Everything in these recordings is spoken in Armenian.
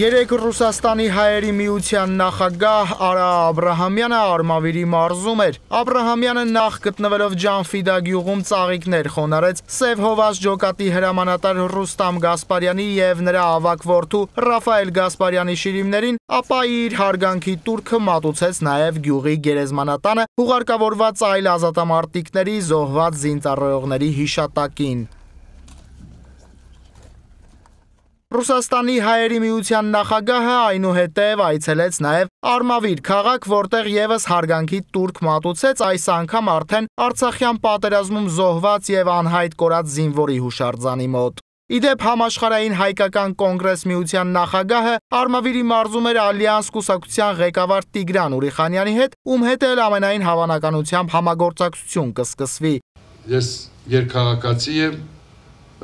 Երեք Ռուսաստանի հայերի միության նախագահ Արա Աբ รา համյանը Արմավիրի մարզում էր։ Աբ รา համյանը նախ գտնվելով Ջանֆիդա գյուղում ծաղիկներ խոնարեց Սև Հովաս Ջոկատի հրամանատար Ռուստամ Գասպարյանի եւ նրա ավակ որդու Ռաֆայել Գասպարյանի շիրիմներին, ապա իր հարգանքի турքը մատուցեց նաեւ գյուղի գերեզմանատանը՝ հուղարկավորված այլ ազատամարտիկների զոհված զինծառայողների հիշատակին։ Ռուսաստանի հայերի միության նախագահը այնուհետև այցելեց նաև Արմավիր քաղաք, որտեղ եւս հարգանքի տուրք մատուցեց այս անգամ արդեն Արցախյան պատերազմում զոհված եւ անհայտ կորած զինվորի հուշարձանի մոտ։ Իդեպ համաշխարհային հայկական կոնգրես միության նախագահը Արմավիրի մարզում էր Ալիանս կուսակցության ղեկավար Տիգրան Ուրիխանյանի հետ, ում հետ էլ ամենայն հավանականությամբ համագործակցություն կսկսվի։ Ես երկհաղակացի եմ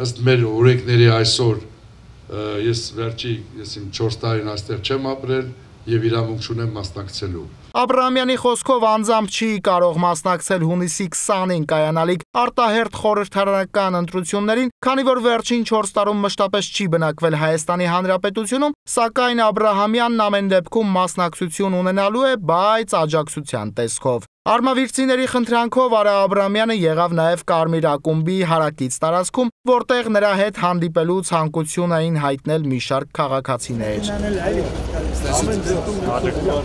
ըստ մեր օրենքների այսօր ես վերջի ես իմ 4 տարին այստեղ չեմ ապրել եւ իրավունք չունեմ մասնակցելու։ Աբրամյանի խոսքով անձամբ չի կարող մասնակցել հունիսի 20-ին կայանալիք արտահերթ խորհրդարանական ընտրություններին, քանի որ վերջին 4 տարում մշտապես չի բնակվել Հայաստանի Հանրապետությունում, սակայն Աբրահամյանն ամեն դեպքում մասնակցություն ունենալու է, բայց աջակցության տեսքով։ Արմավիրցիների խնդրանքով Արա Աբրամյանը եղավ նաև Կարմիր ակումբի հարակից տարածքում, որտեղ նրա հետ հանդիպելու ցանկություն էին հայտնել մի շարք քաղաքացիներ։